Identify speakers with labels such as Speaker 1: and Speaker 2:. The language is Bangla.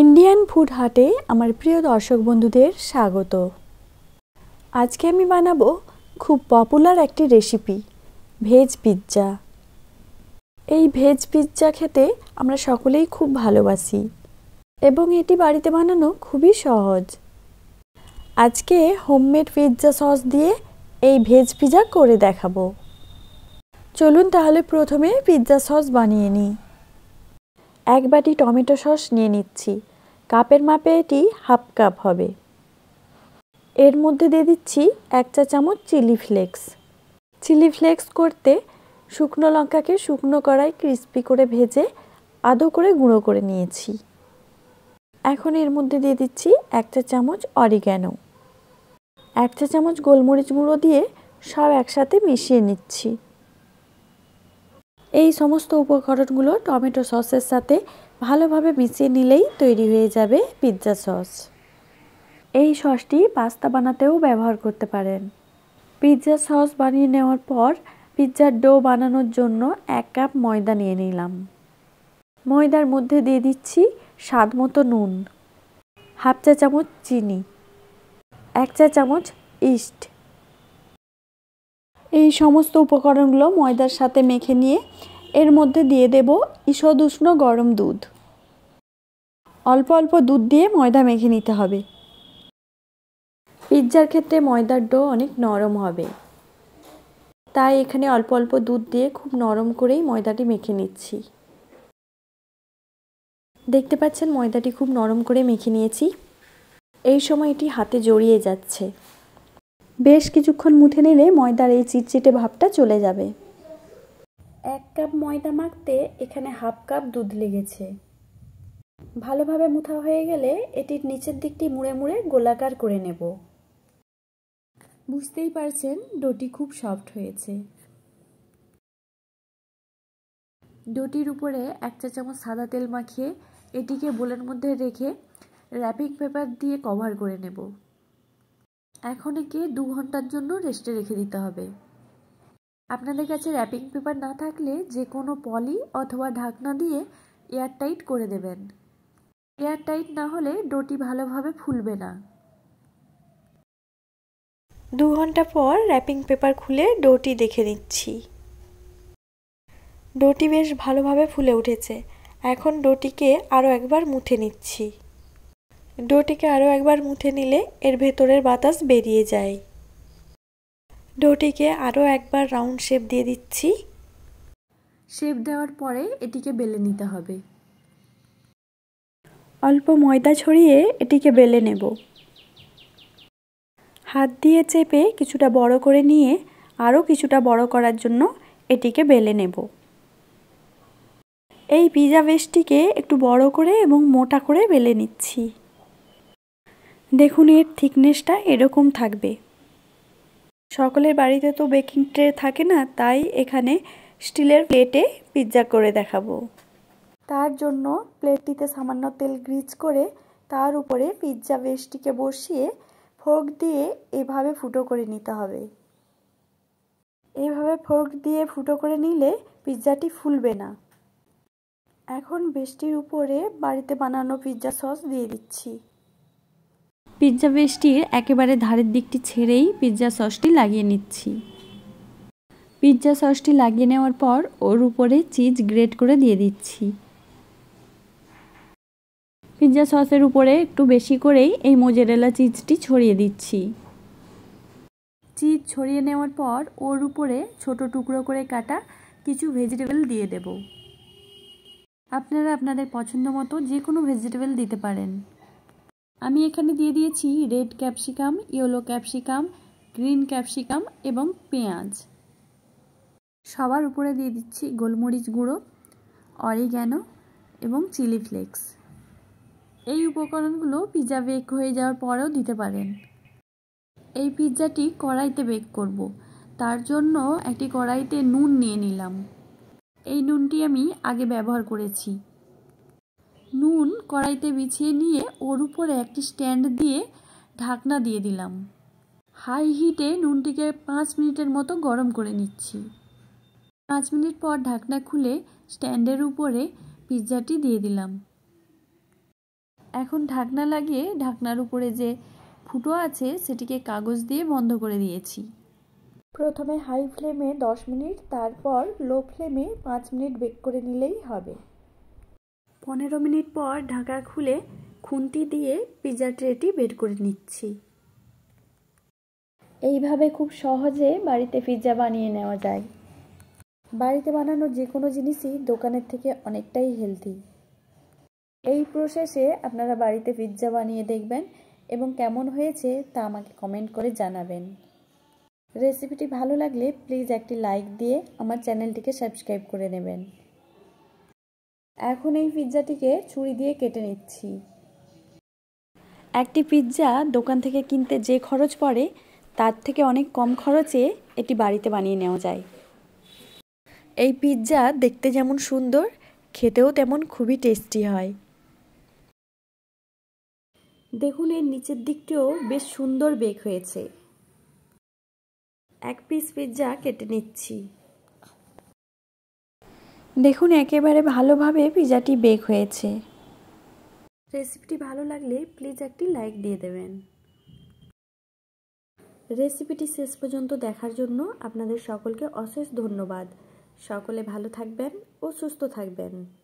Speaker 1: ইন্ডিয়ান ফুড হাটে আমার প্রিয় দর্শক বন্ধুদের স্বাগত আজকে আমি বানাবো খুব পপুলার একটি রেসিপি ভেজ পিৎজা এই ভেজ পিৎজা খেতে আমরা সকলেই খুব ভালোবাসি এবং এটি বাড়িতে বানানো খুবই সহজ আজকে হোমমেড পিৎজা সস দিয়ে এই ভেজ পিৎজা করে দেখাবো চলুন তাহলে প্রথমে পিৎজা সস বানিয়ে নিই এক বাটি টমেটো সস নিয়ে নিচ্ছি কাপের মাপে এটি হাফ কাপ হবে এর মধ্যে দিয়ে দিচ্ছি এক চা চামচ চিলি ফ্লেক্স চিলি ফ্লেক্স করতে শুকনো লঙ্কাকে শুকনো কড়াই ক্রিস্পি করে ভেজে আদো করে গুঁড়ো করে নিয়েছি এখন এর মধ্যে দিয়ে দিচ্ছি এক চা চামচ অরিগ্যানো এক চা চামচ গোলমরিচ গুঁড়ো দিয়ে সব একসাথে মিশিয়ে নিচ্ছি এই সমস্ত উপকরণগুলো টমেটো সসের সাথে ভালোভাবে মিশিয়ে নিলেই তৈরি হয়ে যাবে পিৎজা সস এই সসটি পাস্তা বানাতেও ব্যবহার করতে পারেন পিৎজা সস বানিয়ে নেওয়ার পর পিৎজার ডো বানানোর জন্য এক কাপ ময়দা নিয়ে নিলাম ময়দার মধ্যে দিয়ে দিচ্ছি স্বাদ মতো নুন হাফ চা চামচ চিনি এক চা চামচ ইস্ট এই সমস্ত উপকরণগুলো ময়দার সাথে মেখে নিয়ে এর মধ্যে দিয়ে দেব ঈষদ উষ্ণ গরম দুধ অল্প অল্প দুধ দিয়ে ময়দা মেখে নিতে হবে পিৎজার ক্ষেত্রে ময়দার ডো অনেক নরম হবে তাই এখানে অল্প অল্প দুধ দিয়ে খুব নরম করেই ময়দাটি মেখে নিচ্ছি দেখতে পাচ্ছেন ময়দাটি খুব নরম করে মেখে নিয়েছি এই সময় এটি হাতে জড়িয়ে যাচ্ছে বেশ কিছুক্ষণ মুঠে নিলে ময়দার এই চিটচিটে ভাবটা চলে যাবে এক কাপ ময়দা মাখতে এখানে হাফ কাপ দুধ লেগেছে ভালোভাবে মুথা হয়ে গেলে এটির নিচের দিকটি মুড়ে মুড়ে গোলাকার করে নেব বুঝতেই পারছেন ডোটি খুব সফট হয়েছে ডোটির উপরে এক চা চামচ সাদা তেল মাখিয়ে এটিকে বোলের মধ্যে রেখে র্যাপিং পেপার দিয়ে কভার করে নেব এখন একে দু ঘন্টার জন্য রেস্টে রেখে দিতে হবে আপনাদের কাছে র্যাপিং পেপার না থাকলে যে কোনো পলি অথবা ঢাকনা দিয়ে এয়ার টাইট করে দেবেন এয়ারটাইট না হলে ডোটি ভালোভাবে ফুলবে না দু ঘন্টা পর র্যাপিং পেপার খুলে ডোটি দেখে নিচ্ছি ডোটি বেশ ভালোভাবে ফুলে উঠেছে এখন ডোটিকে আরও একবার মুঠে নিচ্ছি ডোটিকে আরও একবার মুঠে নিলে এর ভেতরের বাতাস বেরিয়ে যায় ডোটিকে আরও একবার রাউন্ড শেপ দিয়ে দিচ্ছি শেপ দেওয়ার পরে এটিকে বেলে নিতে হবে অল্প ময়দা ছড়িয়ে এটিকে বেলে নেব হাত দিয়ে চেপে কিছুটা বড় করে নিয়ে আরও কিছুটা বড় করার জন্য এটিকে বেলে নেব এই পিজা বেশটিকে একটু বড় করে এবং মোটা করে বেলে নিচ্ছি দেখুন এর থিকনেসটা এরকম থাকবে সকলের বাড়িতে তো বেকিং ট্রে থাকে না তাই এখানে স্টিলের প্লেটে পিৎজা করে দেখাবো তার জন্য প্লেটটিতে সামান্য তেল গ্রিজ করে তার উপরে পিৎজা বেস্টটিকে বসিয়ে ফোর্ক দিয়ে এভাবে ফুটো করে নিতে হবে এভাবে ফোর্ক দিয়ে ফুটো করে নিলে পিৎজাটি ফুলবে না এখন বেস্টির উপরে বাড়িতে বানানো পিৎজা সস দিয়ে দিচ্ছি পিৎজা বেস্টির একেবারে ধারের দিকটি ছেড়েই পিৎজা সসটি লাগিয়ে নিচ্ছি পিৎজা সসটি লাগিয়ে নেওয়ার পর ওর উপরে চিজ গ্রেট করে দিয়ে দিচ্ছি পিৎজা সসের উপরে একটু বেশি করেই এই মোজেরেলা চিজটি ছড়িয়ে দিচ্ছি চিজ ছড়িয়ে নেওয়ার পর ওর উপরে ছোট টুকরো করে কাটা কিছু ভেজিটেবল দিয়ে দেব আপনারা আপনাদের পছন্দ মতো যে কোনো ভেজিটেবল দিতে পারেন আমি এখানে দিয়ে দিয়েছি red capsicum yellow capsicum green capsicum এবং পেঁয়াজ সবার উপরে দিয়ে দিচ্ছি গোলমরিচ গুঁড়ো অরিগ্যানো এবং চিলি ফ্লেক্স এই উপকরণগুলো পিৎজা বেক হয়ে যাওয়ার পরেও দিতে পারেন এই পিৎজাটি কড়াইতে বেক করব। তার জন্য একটি কড়াইতে নুন নিয়ে নিলাম এই নুনটি আমি আগে ব্যবহার করেছি নুন কড়াইতে বিছিয়ে নিয়ে ওর উপরে একটি স্ট্যান্ড দিয়ে ঢাকনা দিয়ে দিলাম হাই হিটে নুনটিকে পাঁচ মিনিটের মতো গরম করে নিচ্ছি পাঁচ মিনিট পর ঢাকনা খুলে স্ট্যান্ডের উপরে পিৎজাটি দিয়ে দিলাম এখন ঢাকনা লাগিয়ে ঢাকনার উপরে যে ফুটো আছে সেটিকে কাগজ দিয়ে বন্ধ করে দিয়েছি প্রথমে হাই ফ্লেমে দশ মিনিট তারপর লো ফ্লেমে পাঁচ মিনিট বেক করে নিলেই হবে পনেরো মিনিট পর ঢাকা খুলে খুন্তি দিয়ে পিজা ট্রেটি বের করে নিচ্ছি এইভাবে খুব সহজে বাড়িতে পিৎজা বানিয়ে নেওয়া যায় বাড়িতে বানানো যে কোনো জিনিসই দোকানের থেকে অনেকটাই হেলদি এই প্রসেসে আপনারা বাড়িতে পিৎজা বানিয়ে দেখবেন এবং কেমন হয়েছে তা আমাকে কমেন্ট করে জানাবেন রেসিপিটি ভালো লাগলে প্লিজ একটি লাইক দিয়ে আমার চ্যানেলটিকে সাবস্ক্রাইব করে নেবেন এখন এই পিৎজাটিকে ছুরি দিয়ে কেটে নিচ্ছি একটি পিৎজা দোকান থেকে কিনতে যে খরচ পড়ে তার থেকে অনেক কম খরচে এটি বাড়িতে বানিয়ে নেওয়া যায় এই পিৎজা দেখতে যেমন সুন্দর খেতেও তেমন খুবই টেস্টি হয় দেখুন এর নিচের দিকটিও বেশ সুন্দর বেক হয়েছে এক পিস পিৎজা কেটে নিচ্ছি দেখুন একেবারে ভালোভাবে পিজাটি বেক হয়েছে রেসিপিটি ভালো লাগলে প্লিজ একটি লাইক দিয়ে দেবেন রেসিপিটি শেষ পর্যন্ত দেখার জন্য আপনাদের সকলকে অশেষ ধন্যবাদ সকলে ভালো থাকবেন ও সুস্থ থাকবেন